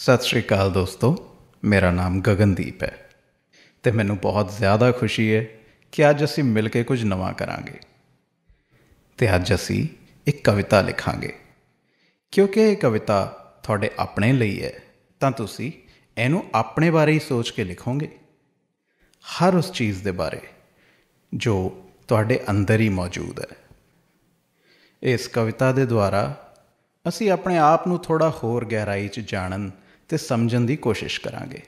ਸਤਿ ਸ਼੍ਰੀ ਅਕਾਲ ਦੋਸਤੋ ਮੇਰਾ ਨਾਮ ਗਗਨਦੀਪ ਹੈ ਤੇ ਮੈਨੂੰ ਬਹੁਤ ਜ਼ਿਆਦਾ ਖੁਸ਼ੀ ਹੈ ਕਿ ਅੱਜ ਅਸੀਂ ਮਿਲ ਕੇ ਕੁਝ ਨਵਾਂ ਕਰਾਂਗੇ ਤੇ ਅੱਜ ਅਸੀਂ ਇੱਕ ਕਵਿਤਾ ਲਿਖਾਂਗੇ ਕਿਉਂਕਿ ਇਹ ਕਵਿਤਾ ਤੁਹਾਡੇ ਆਪਣੇ ਲਈ ਹੈ ਤਾਂ ਤੁਸੀਂ ਇਹਨੂੰ ਆਪਣੇ ਬਾਰੇ ਹੀ ਸੋਚ ਕੇ ਲਿਖੋਗੇ ਹਰ ਉਸ ਚੀਜ਼ ਦੇ ਬਾਰੇ ਜੋ ਤੁਹਾਡੇ ਅੰਦਰ ਹੀ ਮੌਜੂਦ ਹੈ ਇਸ ਕਵਿਤਾ ਦੇ ਦੁਆਰਾ ਅਸੀਂ ਆਪਣੇ ਆਪ ਨੂੰ ਥੋੜਾ ਹੋਰ ਗਹਿਰਾਈ 'ਚ ਜਾਣਨ ਤੇ ਸਮਝਣ ਦੀ ਕੋਸ਼ਿਸ਼ ਕਰਾਂਗੇ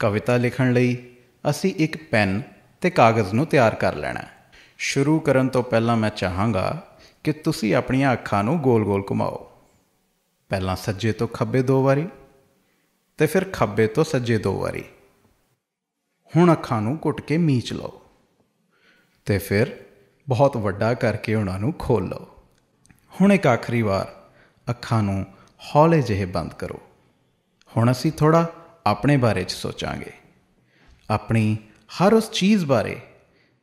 ਕਵਿਤਾ ਲਿਖਣ ਲਈ ਅਸੀਂ ਇੱਕ ਪੈਨ ਤੇ ਕਾਗਜ਼ ਨੂੰ ਤਿਆਰ ਕਰ ਲੈਣਾ ਹੈ ਸ਼ੁਰੂ ਕਰਨ ਤੋਂ ਪਹਿਲਾਂ ਮੈਂ ਚਾਹਾਂਗਾ ਕਿ ਤੁਸੀਂ ਆਪਣੀਆਂ ਅੱਖਾਂ ਨੂੰ ਗੋਲ-ਗੋਲ ਘੁਮਾਓ ਪਹਿਲਾਂ ਸੱਜੇ ਤੋਂ ਖੱਬੇ ਦੋ ਵਾਰੀ ਤੇ ਫਿਰ ਖੱਬੇ ਤੋਂ ਸੱਜੇ ਦੋ ਵਾਰੀ ਹੁਣ ਅੱਖਾਂ ਨੂੰ ਘੁੱਟ ਕੇ ਮੀਚ ਲਓ ਤੇ ਫਿਰ ਬਹੁਤ ਵੱਡਾ ਕਰਕੇ ਉਹਨਾਂ ਨੂੰ ਖੋਲ ਲਓ ਹੁਣ ਇੱਕ ਆਖਰੀ ਵਾਰ ਅੱਖਾਂ ਨੂੰ ਹੌਲੇ ਜਿਹੇ ਬੰਦ ਕਰੋ ਹੁਣ ਅਸੀਂ ਥੋੜਾ ਆਪਣੇ ਬਾਰੇ ਚ ਸੋਚਾਂਗੇ ਆਪਣੀ ਹਰ ਉਸ ਚੀਜ਼ ਬਾਰੇ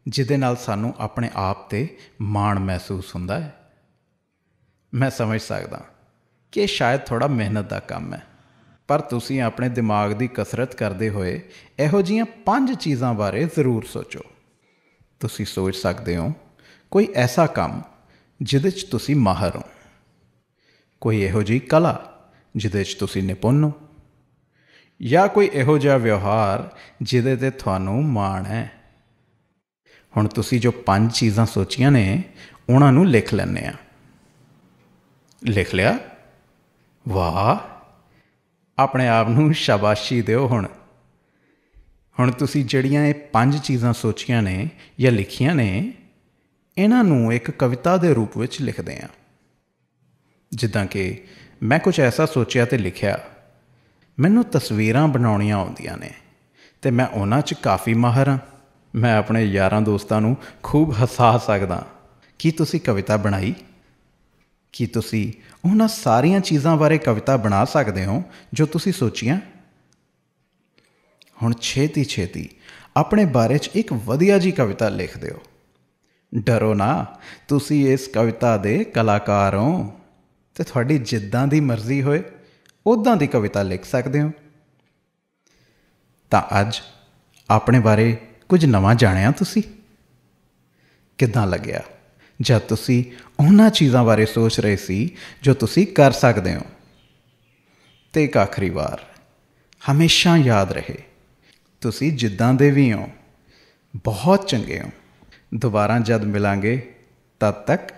ਜਿਹਦੇ ਨਾਲ ਸਾਨੂੰ ਆਪਣੇ ਆਪ ਤੇ ਮਾਣ ਮਹਿਸੂਸ ਹੁੰਦਾ ਹੈ ਮੈਂ ਸਮਝ ਸਕਦਾ ਕਿ ਸ਼ਾਇਦ ਥੋੜਾ ਮਿਹਨਤ ਦਾ ਕੰਮ ਹੈ ਪਰ ਤੁਸੀਂ ਆਪਣੇ ਦਿਮਾਗ ਦੀ ਕਸਰਤ ਕਰਦੇ ਹੋਏ ਇਹੋ ਜੀਆਂ ਪੰਜ ਚੀਜ਼ਾਂ ਬਾਰੇ ਜ਼ਰੂਰ ਸੋਚੋ ਤੁਸੀਂ ਸੋਚ ਸਕਦੇ ਹੋ ਕੋਈ ਐਸਾ ਕੰਮ ਜਿਹਦੇ 'ਚ ਤੁਸੀਂ ਮਾਹਰ ਹੋ ਕੋਈ ਇਹੋ ਜੀ ਕਲਾ ਜਿਹਦੇ 'ਚ ਤੁਸੀਂ ਨਿਪੁੰਨ ਹੋ ਜਾਂ ਕੋਈ ਇਹੋ ਜਿਹਾ ਵਿਵਹਾਰ ਜਿਹਦੇ ਤੇ ਤੁਹਾਨੂੰ ਮਾਣ ਹੈ ਹੁਣ ਤੁਸੀਂ ਜੋ ਪੰਜ ਚੀਜ਼ਾਂ ਸੋਚੀਆਂ ਨੇ ਉਹਨਾਂ ਨੂੰ ਲਿਖ ਲੈਣੇ ਆ ਲਿਖ ਲਿਆ ਵਾਹ ਆਪਣੇ ਆਪ ਨੂੰ ਸ਼ਾਬਾਸ਼ੀ ਦਿਓ ਹੁਣ ਹੁਣ ਤੁਸੀਂ ਜਿਹੜੀਆਂ ਇਹ ਪੰਜ ਚੀਜ਼ਾਂ ਸੋਚੀਆਂ ਨੇ ਜਾਂ ਲਿਖੀਆਂ ਨੇ ਇਹਨਾਂ ਨੂੰ ਇੱਕ ਕਵਿਤਾ ਦੇ ਰੂਪ ਵਿੱਚ ਲਿਖਦੇ ਆ ਜਿੱਦਾਂ ਕਿ ਮੈਂ ਕੁਝ ਐਸਾ ਸੋਚਿਆ ਤੇ ਲਿਖਿਆ ਮੈਨੂੰ ਤਸਵੀਰਾਂ ਬਣਾਉਣੀਆਂ ਆਉਂਦੀਆਂ ਨੇ ਤੇ ਮੈਂ ਉਹਨਾਂ 'ਚ ਕਾਫੀ ਮਾਹਰ ਹਾਂ ਮੈਂ ਆਪਣੇ ਯਾਰਾਂ ਦੋਸਤਾਂ ਨੂੰ ਖੂਬ ਹਸਾ ਸਕਦਾ ਕੀ ਤੁਸੀਂ ਕਵਿਤਾ ਬਣਾਈ ਕੀ ਤੁਸੀਂ ਉਹਨਾਂ ਸਾਰੀਆਂ ਚੀਜ਼ਾਂ ਬਾਰੇ ਕਵਿਤਾ ਬਣਾ ਸਕਦੇ ਹੋ ਜੋ ਤੁਸੀਂ ਸੋਚੀਆਂ ਹੁਣ ਛੇਤੀ ਛੇਤੀ ਆਪਣੇ ਬਾਰੇ 'ਚ ਇੱਕ ਵਧੀਆ ਜੀ ਕਵਿਤਾ ਲਿਖ ਦਿਓ ਡਰੋ ਨਾ ਤੁਸੀਂ ਇਸ ਕਵਿਤਾ ਦੇ ਕਲਾਕਾਰ ਹੋ ਤੇ ਤੁਹਾਡੀ ਜਿੱਦਾਂ ਦੀ ਮਰਜ਼ੀ ਹੋਏ ਉਦਾਂ ਦੀ ਕਵਿਤਾ ਲਿਖ ਸਕਦੇ ਹੋ ਤਾਂ ਅੱਜ ਆਪਣੇ ਬਾਰੇ ਕੁਝ ਨਵਾਂ ਜਾਣਿਆ ਤੁਸੀਂ ਕਿਦਾਂ ਲੱਗਿਆ ਜਦ ਤੁਸੀਂ ਉਹਨਾਂ ਚੀਜ਼ਾਂ ਬਾਰੇ ਸੋਚ ਰਹੇ ਸੀ ਜੋ ਤੁਸੀਂ ਕਰ ਸਕਦੇ ਹੋ ਤੇ ਇੱਕ ਆਖਰੀ ਵਾਰ ਹਮੇਸ਼ਾ ਯਾਦ ਰਹੇ ਤੁਸੀਂ ਜਿੱਦਾਂ ਦੇ ਵੀ ਹੋ ਬਹੁਤ ਚੰਗੇ ਹੋ ਦੁਬਾਰਾ ਜਦ ਮਿਲਾਂਗੇ ਤਦ ਤੱਕ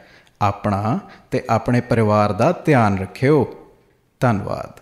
ਆਪਣਾ ਤੇ ਆਪਣੇ ਪਰਿਵਾਰ ਦਾ ਧਿਆਨ ਰੱਖਿਓ ਧੰਨਵਾਦ